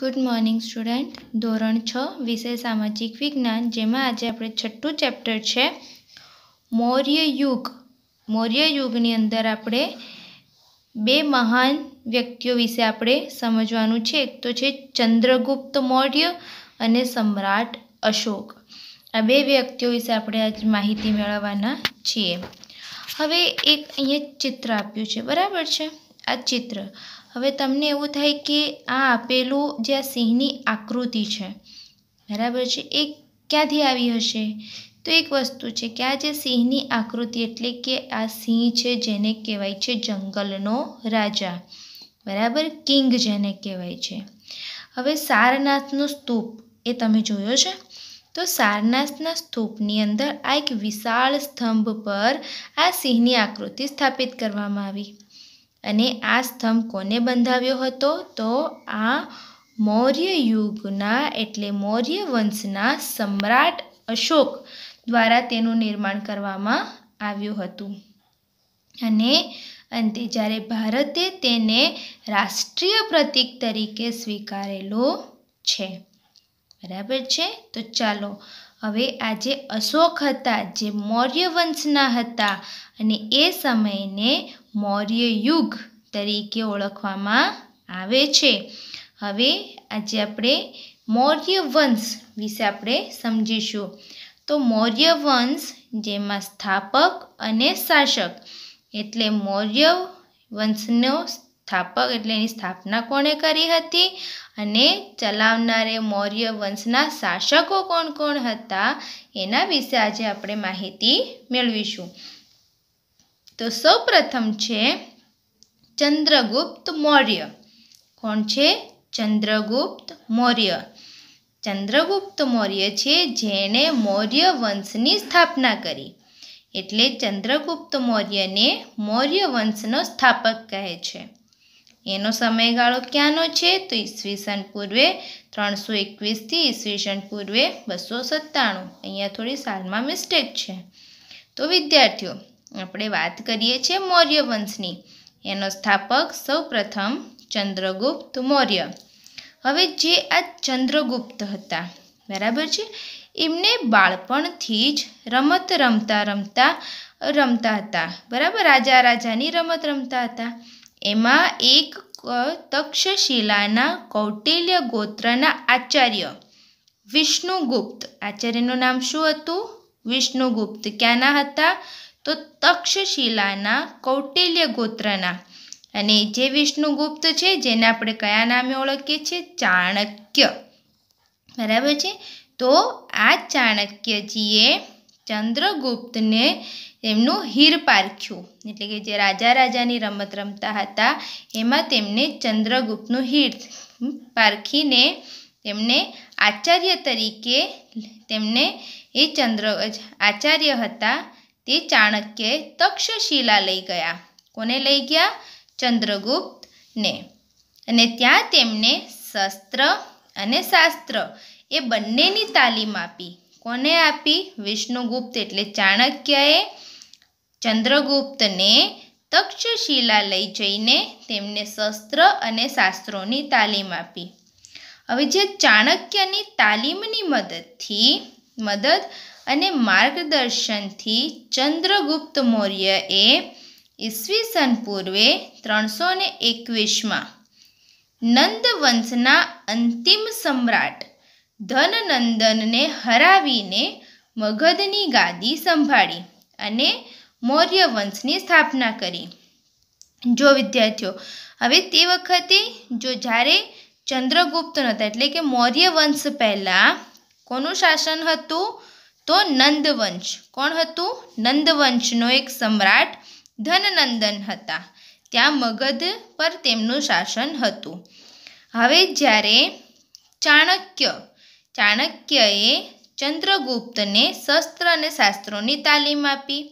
good morning student ધોરણ છ વિષય સામાજિક વિજ્ઞાન જેમાં આજે આપણે છઠ્ઠું ચેપ્ટર છે મૌર્ય યુગ મૌર્ય યુગની અંદર આપણે બે મહાન વ્યક્તિઓ વિશે આપણે સમજવાનું છે એક તો છે ચંદ્રગુપ્ત મૌર્ય અને સમ્રાટ અશોક આ બે વ્યક્તિઓ વિશે આપણે આજ માહિતી મેળવવાના છીએ હવે એક અહીંયા ચિત્ર આપ્યું છે બરાબર છે આ ચિત્ર હવે તમને એવું થાય કે આ આપેલું જે આ સિંહની આકૃતિ છે બરાબર છે એ ક્યાંથી આવી હશે તો એક વસ્તુ છે કે આ જે સિંહની આકૃતિ એટલે કે આ સિંહ છે જેને કહેવાય છે જંગલનો રાજા બરાબર કિંગ જેને કહેવાય છે હવે સારનાથનો સ્તૂપ એ તમે જોયો છે તો સારનાથના સ્તૂપની અંદર આ એક વિશાળ સ્તંભ પર આ સિંહની આકૃતિ સ્થાપિત કરવામાં આવી અને આ સ્તંભ કોને બંધાવ્યો હતો તો આ મૌર્ય યુગના એટલે મૌર્ય વંશના સમ્રાટ અશોક દ્વારા તેનું નિર્માણ કરવામાં આવ્યું હતું અને અંતે જ્યારે ભારતે તેને રાષ્ટ્રીય પ્રતીક તરીકે સ્વીકારેલો છે બરાબર છે તો ચાલો હવે આ જે અશોક હતા જે મૌર્ય વંશના હતા અને એ સમયને મૌર્ય યુગ તરીકે ઓળખવામાં આવે છે હવે આજે આપણે મૌર્ય વંશ વિશે આપણે સમજીશું તો મૌર્ય વંશ જેમાં સ્થાપક અને શાસક એટલે મૌર્ય વંશનો સ્થાપક એટલે એની સ્થાપના કોણે કરી હતી અને ચલાવનારે મૌર્ય વંશના શાસકો કોણ કોણ હતા એના વિશે આજે આપણે માહિતી મેળવીશું તો સૌપ્રથમ છે ચંદ્રગુપ્ત મૌર્ય કોણ છે ચંદ્રગુપ્ત મૌર્ય ચંદ્રગુપ્ત મૌર્ય છે જેણે મૌર્ય વંશની સ્થાપના કરી એટલે ચંદ્રગુપ્ત મૌર્યને મૌર્ય વંશનો સ્થાપક કહે છે એનો સમયગાળો ક્યાંનો છે તો ઈસવીસન પૂર્વે ત્રણસો એકવીસથી ઈસવીસન પૂર્વે બસો સત્તાણું અહીંયા થોડી સાલમાં મિસ્ટેક છે તો વિદ્યાર્થીઓ આપણે વાત કરીએ છીએ મૌર્ય વંશની એનો સ્થાપક સૌપ્રથમ ચંદ્રગુપ્ત મૌર્ય હવે જે આ ચંદ્રગુપ્ત હતા બરાબર છે એમને બાળપણથી જ રમત રમતા રમતા રમતા હતા બરાબર રાજા રાજાની રમત રમતા હતા એમાં એક તક્ષશિલાના કૌટિલ્ય ગોત્રના આચાર્ય વિષ્ણુગુપ્ત આચાર્યનું નામ શું હતું વિષ્ણુગુપ્ત ક્યાંના હતા તો તક્ષશિલાના કૌટિલ્ય ગોત્રના અને જે વિષ્ણુગુપ્ત છે જેને આપણે કયા નામે ઓળખીએ છીએ ચાણક્ય બરાબર છે તો આ ચાણક્યજીએ ચંદ્રગુપ્તને એમનું હીર પારખ્યું એટલે કે જે રાજા રાજાની રમત રમતા હતા એમાં તેમને ચંદ્રગુપ્તનું હીર પારખીને તેમને આચાર્ય તરીકે તેમને એ ચંદ્ર આચાર્ય હતા તે ચાણક્ય તક્ષશિલા લઈ ગયા કોને લઈ ગયા ચંદ્રગુપ્તને અને ત્યાં તેમને શસ્ત્ર અને શાસ્ત્ર એ બંનેની તાલીમ આપી કોને આપી વિષ્ણુગુપ્ત એટલે ચાણક્યએ ચંદ્રગુપ્તને તક્ષશિલા લઈ જઈને તેમને શસ્ત્ર અને શાસ્ત્રોની તાલીમ આપી હવે જે ચાણક્યની તાલીમની મદદથી મદદ અને માર્ગદર્શનથી ચંદ્રગુપ્ત મૌર્યએ ઈસવીસન પૂર્વે ત્રણસો ને એકવીસમાં નંદ વંશના અંતિમ સમ્રાટ ધનનંદનને હરાવીને મગધની ગાદી સંભાળી અને મૌર્ય વંશની સ્થાપના કરી જો વિદ્યાર્થીઓ હવે તે વખતે જો જ્યારે ચંદ્રગુપ્ત નહોતા એટલે કે મૌર્ય વંશ પહેલાં કોનું શાસન હતું તો નંદવંશ કોણ હતું નંદવંશનો એક સમ્રાટ ધનનંદન હતા ત્યાં મગધ પર તેમનું શાસન હતું હવે જ્યારે ચાણક્ય ચાણક્યએ ચંદ્રગુપ્તને શસ્ત્ર અને શાસ્ત્રોની તાલીમ આપી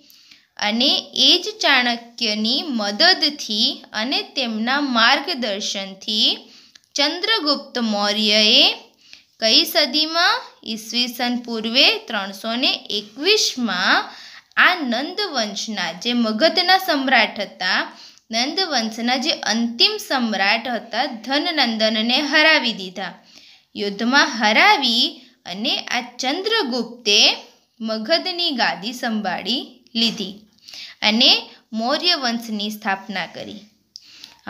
અને એ જ ચાણક્યની મદદથી અને તેમના માર્ગદર્શનથી ચંદ્રગુપ્ત મૌર્યએ કઈ સદીમાં ઈસવીસન પૂર્વે ત્રણસો ને એકવીસમાં આ નંદવંશના જે મગધના સમ્રાટ હતા નંદવંશના જે અંતિમ સમ્રાટ હતા ધનનંદનને હરાવી દીધા યુદ્ધમાં હરાવી અને આ ચંદ્રગુપ્તે મગધની ગાદી સંભાળી લીધી અને મૌર્ય વંશની સ્થાપના કરી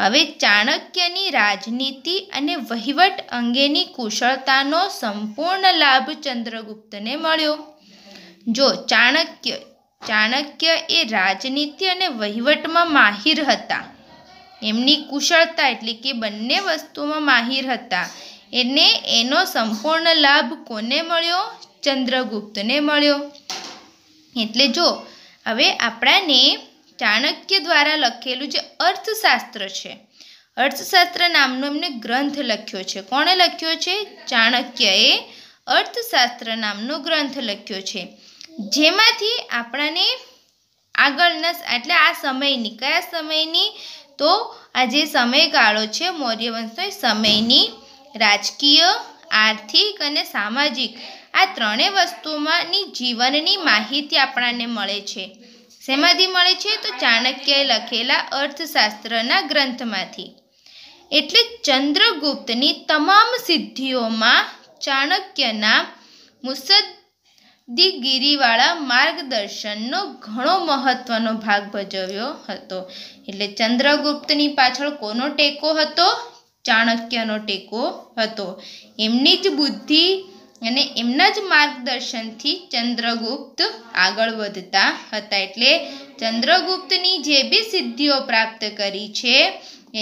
હવે ચાણક્યની રાજનીતિ અને વહીવટ અંગેની કુશળતાનો સંપૂર્ણ લાભ ચંદ્રગુપ્તને મળ્યો જો ચાણક્ય ચાણક્ય એ રાજનીતિ અને વહીવટમાં માહિર હતા એમની કુશળતા એટલે કે બંને વસ્તુમાં માહિર હતા એને એનો સંપૂર્ણ લાભ કોને મળ્યો ચંદ્રગુપ્તને મળ્યો એટલે જો હવે આપણાને ચાણક્ય દ્વારા લખેલું જે અર્થશાસ્ત્ર છે અર્થશાસ્ત્ર નામનો એમને ગ્રંથ લખ્યો છે કોણે લખ્યો છે ચાણક્યએ અર્થશાસ્ત્ર નામનો ગ્રંથ લખ્યો છે જેમાંથી આપણાને આગળના એટલે આ સમયની કયા સમયની તો આ જે સમયગાળો છે મૌર્ય વંશનો એ સમયની રાજકીય આર્થિક અને સામાજિક આ ત્રણેય વસ્તુમાંની જીવનની માહિતી આપણને મળે છે શેમાંથી મળે છે તો ચાણક્યએ લખેલા અર્થશાસ્ત્રના ગ્રંથમાંથી એટલે ચંદ્રગુપ્તની તમામ સિદ્ધિઓમાં ચાણક્યના મુસદ્દીગીરીવાળા માર્ગદર્શનનો ઘણો મહત્ત્વનો ભાગ ભજવ્યો હતો એટલે ચંદ્રગુપ્તની પાછળ કોનો ટેકો હતો ચાણક્યનો ટેકો હતો એમની જ બુદ્ધિ અને એમના જ માર્ગદર્શનથી ચંદ્રગુપ્ત આગળ વધતા હતા એટલે ચંદ્રગુપ્તની જે બી સિદ્ધિઓ પ્રાપ્ત કરી છે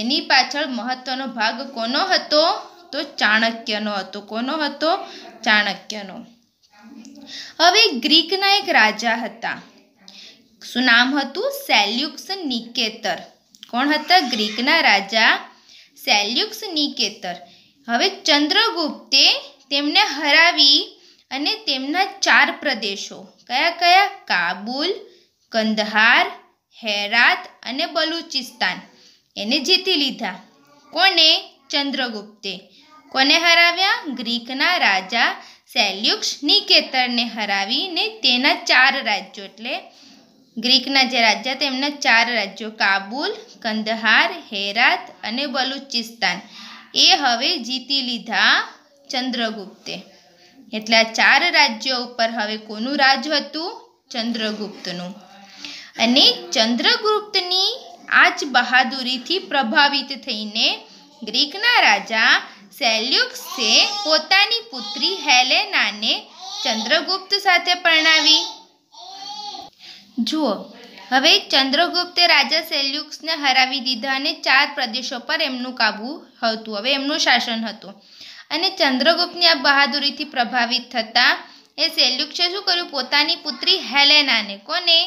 એની પાછળ મહત્ત્વનો ભાગ કોનો હતો તો ચાણક્યનો હતો કોનો હતો ચાણક્યનો હવે ગ્રીકના એક રાજા હતા શું નામ હતું સેલ્યુક્સ નિકેતર કોણ હતા ગ્રીકના રાજા સેલ્યુક્સ નિકેતર હવે ચંદ્રગુપ્તે તેમને હરાવી અને તેમના ચાર પ્રદેશો કયા કયા કાબુલ કંદહાર હેરાત અને બલુચિસ્તાન એને જીતી લીધા કોને ચંદ્રગુપ્તે કોને હરાવ્યા ગ્રીકના રાજા સેલ્યુક્ષ નિકેતરને હરાવીને તેના ચાર રાજ્યો એટલે ગ્રીકના જે રાજા તેમના ચાર રાજ્યો કાબુલ કંદહાર હેરાત અને બલુચિસ્તાન એ હવે જીતી લીધા ચંદ્રગુપ્તે એટલે આ ચાર રાજ્યો ઉપર હવે કોનું રાજ હતું ચંદ્રગુપ્તનું અને ચંદ્રગુપ્તની આ જ બહાદુરીથી પ્રભાવિત થઈને ગ્રીકના રાજા સેલ્યુક્સે પોતાની પુત્રી હેલેનાને ચંદ્રગુપ્ત સાથે પરણાવી જુઓ હવે ચંદ્રગુપ્તે રાજા સેલ્યુક્સને હરાવી દીધા અને ચાર પ્રદેશો પર એમનું કાબુ હતું હવે એમનું શાસન હતું અને ચંદ્રગુપ્તની આ બહાદુરીથી પ્રભાવિત થતા એ સેલ્યુક્સે શું કર્યું પોતાની પુત્રી હેલેનાને કોને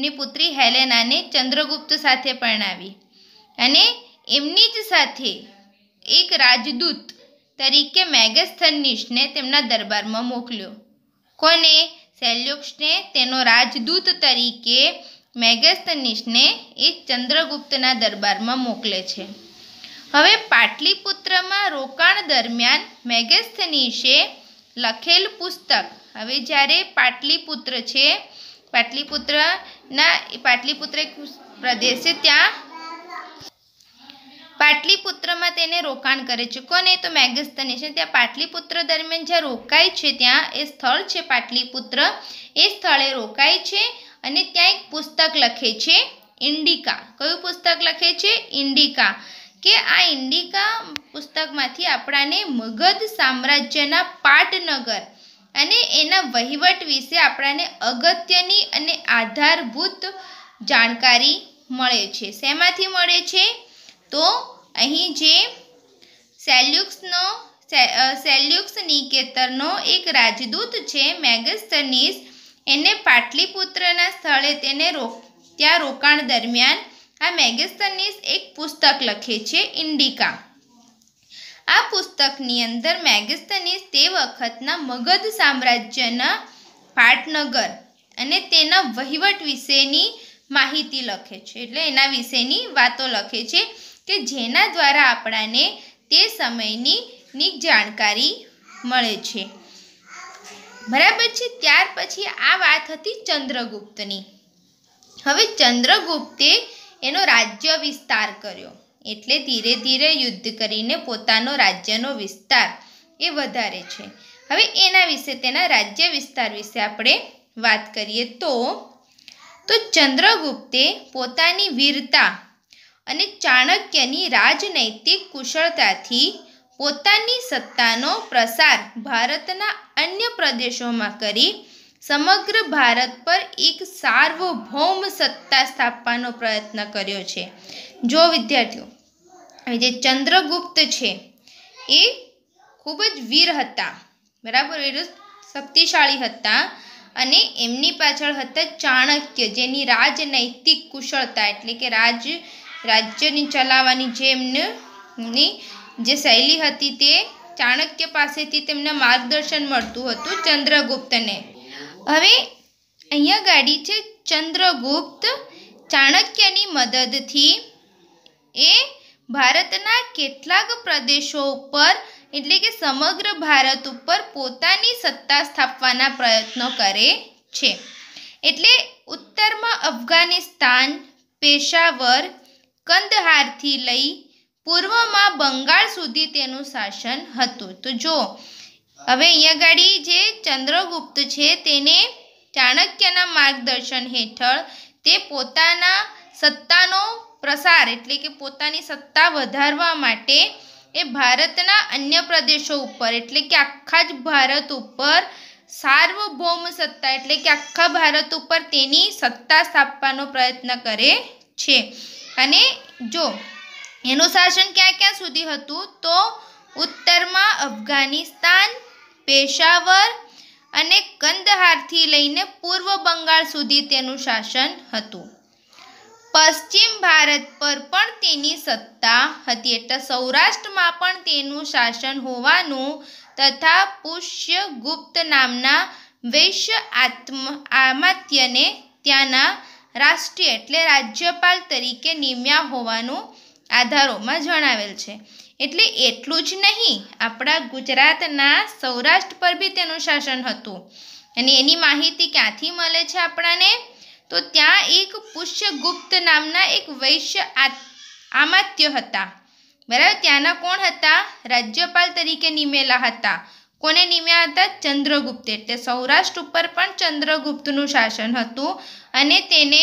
ની પુત્રી હેલેનાને ચંદ્રગુપ્ત સાથે પરણાવી અને એમની જ સાથે એક રાજદૂત તરીકે મેગસ્થનીશને તેમના દરબારમાં મોકલ્યો કોને સેલ્યુક્સને તેનો રાજદૂત તરીકે મેગસ્થનીશને એ ચંદ્રગુપ્તના દરબારમાં મોકલે છે હવે પાટલીપુત્રમાં રોકાણ દરમિયાન મેગેસ્થનીશે લખેલ પુસ્તક હવે જ્યારે પાટલીપુત્ર છે પાટલીપુત્રના પાટલીપુત્ર એક પ્રદેશ છે ત્યાં પાટલીપુત્રમાં તેને રોકાણ કરે છે કોને તો મેગસ્તની છે ત્યાં પાટલીપુત્ર દરમિયાન જ્યાં રોકાય છે ત્યાં એ સ્થળ છે પાટલીપુત્ર એ સ્થળે રોકાય છે અને ત્યાં એક પુસ્તક લખે છે ઇન્ડિકા કયું પુસ્તક લખે છે ઇન્ડિકા કે આ ઇન્ડિકા પુસ્તકમાંથી આપણાને મગધ સામ્રાજ્યના પાટનગર અને એના વહીવટ વિશે આપણાને અગત્યની અને આધારભૂત જાણકારી મળે છે શેમાંથી મળે છે તો અહીં જે સેલ્યુક્સનો સેલ્યુક્સ નિકેતરનો એક રાજદૂત છે મેગસ્તનીસ એને પાટલીપુત્રના સ્થળે તેને રો ત્યાં રોકાણ દરમિયાન આ મેગેસનીસ એક પુસ્તક લખે છે ઇન્ડિકા આ પુસ્તકની અંદર મેગેસ્તનીસ તે વખતના મગધ સામ્રાજ્યના પાટનગર અને તેના વહીવટ વિશેની માહિતી લખે છે એટલે એના વિશેની વાતો લખે છે કે જેના દ્વારા આપણાને તે સમયની ની જાણકારી મળે છે બરાબર છે ત્યાર પછી આ વાત હતી ચંદ્રગુપ્તની હવે ચંદ્રગુપ્તે એનો રાજ્ય વિસ્તાર કર્યો એટલે ધીરે ધીરે યુદ્ધ કરીને પોતાનો રાજ્યનો વિસ્તાર એ વધારે છે હવે એના વિશે તેના રાજ્ય વિસ્તાર વિશે આપણે વાત કરીએ તો તો ચંદ્રગુપ્તે પોતાની વીરતા અને ચાણક્યની રાજનૈતિક કુશળતાથી પોતાની સત્તાનો પ્રસાર ભારતના અન્ય પ્રદેશોમાં કરી સમગ્ર ભારત પર એક સાર્વભૌમ સત્તા સ્થાપવાનો પ્રયત્ન કર્યો છે જો વિદ્યાર્થીઓ જે ચંદ્રગુપ્ત છે એ ખૂબ જ વીર હતા બરાબર એ શક્તિશાળી હતા અને એમની પાછળ હતા ચાણક્ય જેની રાજનૈતિક કુશળતા એટલે કે રાજ રાજ્યની ચલાવવાની જે એમને જે શૈલી હતી તે ચાણક્ય પાસેથી તેમના માર્ગદર્શન મળતું હતું ચંદ્રગુપ્તને હવે અહીંયા ગાડી છે ચંદ્રગુપ્ત ચાણક્યની મદદથી એ ભારતના કેટલાક પ્રદેશો ઉપર એટલે કે સમગ્ર ભારત ઉપર પોતાની સત્તા સ્થાપવાના પ્રયત્નો કરે છે એટલે ઉત્તરમાં અફઘાનિસ્તાન પેશાવર કંદહારથી લઈ પૂર્વમાં બંગાળ સુધી તેનું શાસન હતું તો જો હવે અહીંયા ગાડી જે ચંદ્રગુપ્ત છે તેને ચાણક્યના માર્ગદર્શન હેઠળ તે પોતાના સત્તાનો પ્રસાર એટલે કે પોતાની સત્તા વધારવા માટે એ ભારતના અન્ય પ્રદેશો ઉપર એટલે કે આખા જ ભારત ઉપર સાર્વભૌમ સત્તા એટલે કે આખા ભારત ઉપર તેની સત્તા સ્થાપવાનો પ્રયત્ન કરે છે અને જો એનું શાસન ક્યાં ક્યાં સુધી હતું તો ઉત્તરમાં અફઘાનિસ્તાન પેશાવર અને કંદહારથી લઈને પૂર્વ બંગાળ સુધી તેનું શાસન હતું પશ્ચિમ ભારત પર પણ તેની સત્તા હતી એટલે સૌરાષ્ટ્રમાં પણ તેનું શાસન હોવાનું તથા પુષ્ય ગુપ્ત નામના વૈશ્ય આત્મ આમાત્યને ત્યાંના રાષ્ટ્રીય એટલે રાજ્યપાલ તરીકે નિમ્યા હોવાનું આધારોમાં જણાવેલ છે એટલે એટલું જ નહીં આપણા ગુજરાતના સૌરાષ્ટ્ર પર બી તેનું શાસન હતું અને એની માહિતી ક્યાંથી મળે છે આપણાને તો ત્યાં એક પુષ્યગુપ્ત નામના એક વૈશ્ય આમાત્ય હતા બરાબર ત્યાંના કોણ હતા રાજ્યપાલ તરીકે નિમેલા હતા કોને નિમ્યા હતા ચંદ્રગુપ્ત એટલે સૌરાષ્ટ્ર ઉપર પણ ચંદ્રગુપ્તનું શાસન હતું અને તેને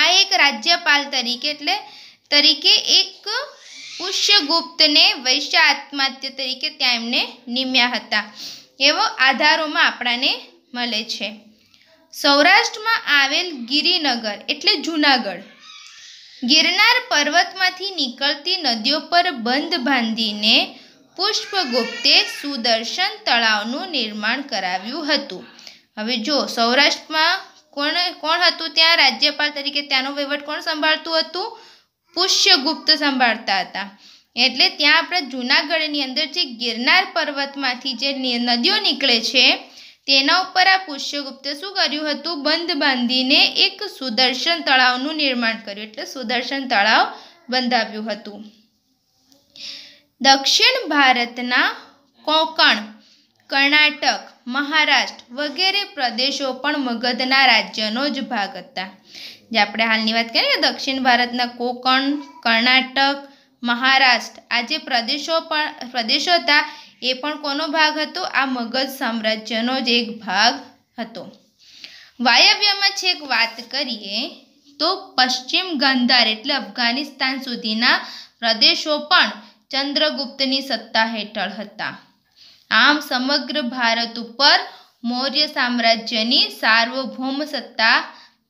આ એક રાજ્યપાલ તરીકે એટલે તરીકે એક પુષ્યગુપ્તને વૈશ્ય આત્મહત્ય તરીકે ત્યાં એમને નિમ્યા હતા એવો આધારોમાં આપણાને મળે છે સૌરાષ્ટ્રમાં આવેલ ગિરિનગર એટલે જૂનાગઢ ગિરનાર પર્વતમાંથી નીકળતી નદીઓ પર બંધ બાંધીને પુષ્પગુપ્તે સુદર્શન તળાવનું નિર્માણ કરાવ્યું હતું હવે જો સૌરાષ્ટ્રમાં કોણ કોણ હતું ત્યાં રાજ્યપાલ તરીકે ત્યાંનો વહીવટ કોણ સંભાળતું હતું પુષ્યગુપ્ત સંભાળતા હતા એટલે ત્યાં આપણે જૂનાગઢની અંદર જે ગિરનાર પર્વતમાંથી જે નદીઓ નીકળે છે તેના ઉપર આ પુષ્યગુપ્તે શું કર્યું હતું બંધ બાંધીને એક સુદર્શન તળાવનું નિર્માણ કર્યું એટલે સુદર્શન તળાવ બંધાવ્યું હતું દક્ષિણ ભારતના કોંકણ કર્ણાટક મહારાષ્ટ્ર વગેરે પ્રદેશો પણ મગધના રાજ્યનો જ ભાગ હતા જે આપણે હાલની વાત કરીએ દક્ષિણ ભારતના કોકણ કર્ણાટક મહારાષ્ટ્ર આ જે પ્રદેશો પણ પ્રદેશો હતા એ પણ કોનો ભાગ હતો આ મગધ સામ્રાજ્યનો જ એક ભાગ હતો વાયવ્યમાં છેક વાત કરીએ તો પશ્ચિમ ગંધાર એટલે અફઘાનિસ્તાન સુધીના પ્રદેશો પણ ચંદ્રગુપ્તની સત્તા હેઠળ હતા આમ સમગ્ર ભારત ઉપર મૌર્ય સામ્રાજ્યની સાર્વભૌમ સત્તા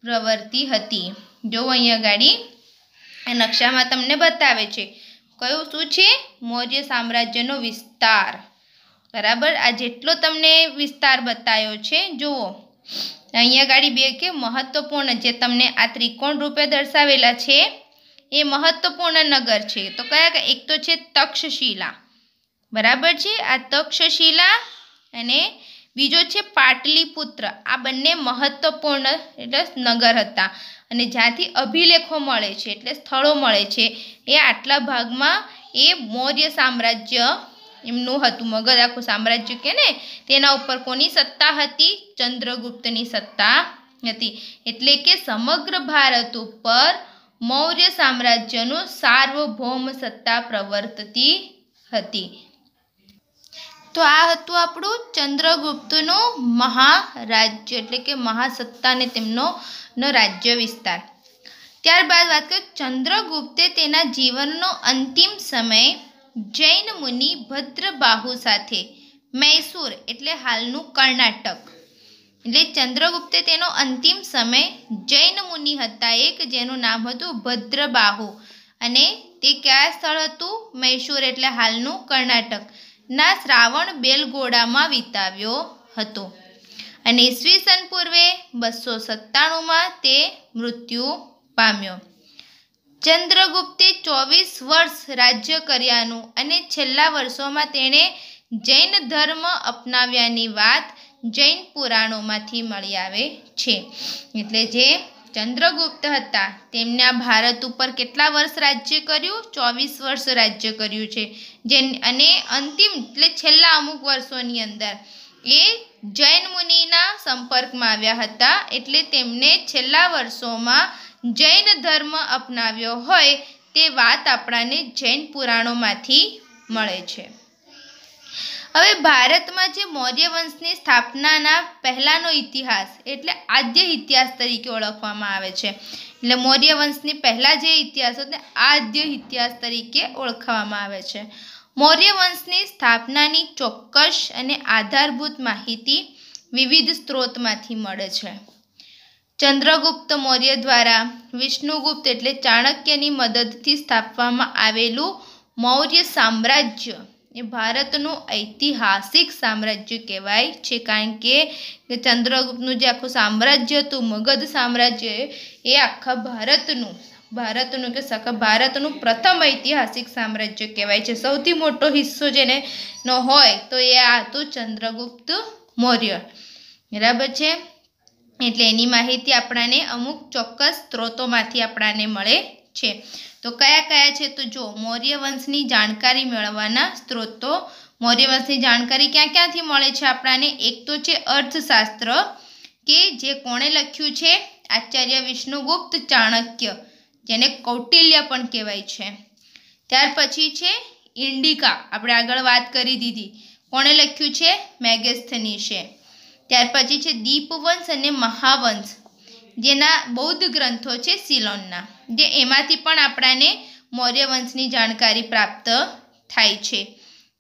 પ્રવર્તી હતી જો અહીંયા ગાડી નકશામાં તમને બતાવે છે કયું શું છે મૌર્ય સામ્રાજ્યનો વિસ્તાર બરાબર આ જેટલો તમને વિસ્તાર બતાવ્યો છે જુઓ અહીંયા ગાડી બે કે મહત્વપૂર્ણ જે તમને આ ત્રિકોણ રૂપે દર્શાવેલા છે એ મહત્વપૂર્ણ નગર છે તો કયા કયા એક તો છે તક્ષશિલા બરાબર છે આ તક્ષશિલા અને બીજો છે પાટલીપુત્ર આ બંને મહત્વપૂર્ણ એટલે નગર હતા અને જ્યાંથી અભિલેખો મળે છે એટલે સ્થળો મળે છે એ આટલા ભાગમાં એ મૌર્ય સામ્રાજ્ય એમનું હતું મગધ આખું સામ્રાજ્ય કે ને તેના ઉપર કોની સત્તા હતી ચંદ્રગુપ્તની સત્તા હતી એટલે કે સમગ્ર ભારત ઉપર મૌર્ય સામ્રાજ્યનું સાર્વભૌમ સત્તા પ્રવર્તતી હતી તો આ હતું આપણું ચંદ્રગુપ્તનું મહારાજ્ય એટલે કે મહાસત્તાને તેમનો રાજ્ય વિસ્તાર ત્યારબાદ વાત કરો ચંદ્રગુપ્તે તેના જીવનનો અંતિમ સમય જૈન મુનિ ભદ્રબાહુ સાથે મૈસૂર એટલે હાલનું કર્ણાટક એટલે ચંદ્રગુપ્તે તેનો અંતિમ સમય જૈન મુનિ હતા એક જેનું નામ હતું ભદ્રબાહુ અને તે કયા સ્થળ હતું મૈસૂર એટલે હાલનું કર્ણાટક ના શ્રાવણ બેલગોડામાં વિતાવ્યો હતો અને ઈસવીસન પૂર્વે બસો સત્તાણુંમાં તે મૃત્યુ પામ્યો ચંદ્રગુપ્તે ચોવીસ વર્ષ રાજ્ય કર્યાનું અને છેલ્લા વર્ષોમાં તેણે જૈન ધર્મ અપનાવ્યાની વાત જૈન પુરાણોમાંથી મળી આવે છે એટલે જે ચંદ્રગુપ્ત હતા તેમણે ભારત ઉપર કેટલા વર્ષ રાજ્ય કર્યું ચોવીસ વર્ષ રાજ્ય કર્યું છે જે અને અંતિમ એટલે છેલ્લા અમુક વર્ષોની અંદર એ જૈન મુનિના સંપર્કમાં આવ્યા હતા એટલે તેમને છેલ્લા વર્ષોમાં જૈન ધર્મ અપનાવ્યો હોય તે વાત આપણાને જૈન પુરાણોમાંથી મળે છે હવે ભારતમાં જે મૌર્ય વંશની સ્થાપનાના પહેલાંનો ઇતિહાસ એટલે આદ્ય ઇતિહાસ તરીકે ઓળખવામાં આવે છે એટલે મૌર્ય વંશની પહેલાં જે ઇતિહાસ હતો આદ્ય ઇતિહાસ તરીકે ઓળખવામાં આવે છે મૌર્ય વંશની સ્થાપનાની ચોક્કસ અને આધારભૂત માહિતી વિવિધ સ્ત્રોતમાંથી મળે છે ચંદ્રગુપ્ત મૌર્ય દ્વારા વિષ્ણુગુપ્ત એટલે ચાણક્યની મદદથી સ્થાપવામાં આવેલું મૌર્ય સામ્રાજ્ય એ ભારતનું ઐતિહાસિક સામ્રાજ્ય કહેવાય છે કારણ કે ચંદ્રગુપ્તનું જે આખું સામ્રાજ્ય હતું મગધ સામ્રાજ્ય એ આખા ભારતનું ભારતનું કે સખા ભારતનું પ્રથમ ઐતિહાસિક સામ્રાજ્ય કહેવાય છે સૌથી મોટો હિસ્સો જેને નો હોય તો એ આ હતું ચંદ્રગુપ્ત મૌર્ય બરાબર છે એટલે એની માહિતી આપણાને અમુક ચોક્કસ સ્ત્રોતોમાંથી આપણાને મળે છે તો કયા કયા છે તો જો મૌર્ય વંશની જાણકારી મેળવવાના સ્ત્રોતો મૌર્ય વંશની જાણકારી ક્યાં ક્યાંથી મળે છે આપણાને એક તો છે અર્થશાસ્ત્ર કે જે કોણે લખ્યું છે આચાર્ય વિષ્ણુગુપ્ત ચાણક્ય જેને કૌટિલ્ય પણ કહેવાય છે ત્યાર પછી છે ઇન્ડિકા આપણે આગળ વાત કરી દીધી કોણે લખ્યું છે મેગેસ્થનીશે ત્યાર પછી છે દીપવંશ અને મહાવંશ જેના બૌદ્ધ ગ્રંથો છે સિલોનના જે એમાંથી પણ આપણાને મૌર્ય વંશની જાણકારી પ્રાપ્ત થાય છે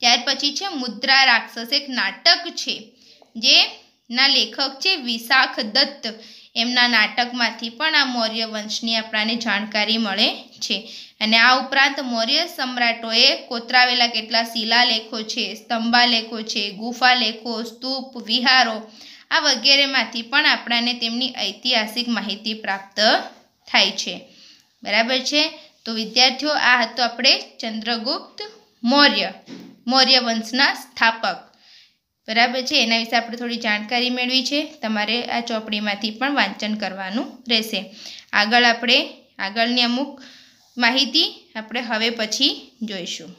ત્યાર પછી છે મુદ્રા રાક્ષસ એક નાટક છે જે ના લેખક છે વિશાખ દત્ત એમના નાટકમાંથી પણ આ મૌર્ય વંશની આપણાને જાણકારી મળે છે અને આ ઉપરાંત મૌર્ય સમ્રાટોએ કોતરાવેલા કેટલા શિલાલેખો છે સ્તંભાલેખો છે ગુફાલેખો સ્તૂપ વિહારો આ વગેરેમાંથી પણ આપણાને તેમની ઐતિહાસિક માહિતી પ્રાપ્ત થાય છે બરાબર છે તો વિદ્યાર્થીઓ આ હતો આપણે ચંદ્રગુપ્ત મૌર્ય મૌર્ય વંશના સ્થાપક બરાબર છે એના વિશે આપણે થોડી જાણકારી મેળવી છે તમારે આ ચોપડીમાંથી પણ વાંચન કરવાનું રહેશે આગળ આપણે આગળની અમુક માહિતી આપણે હવે પછી જોઈશું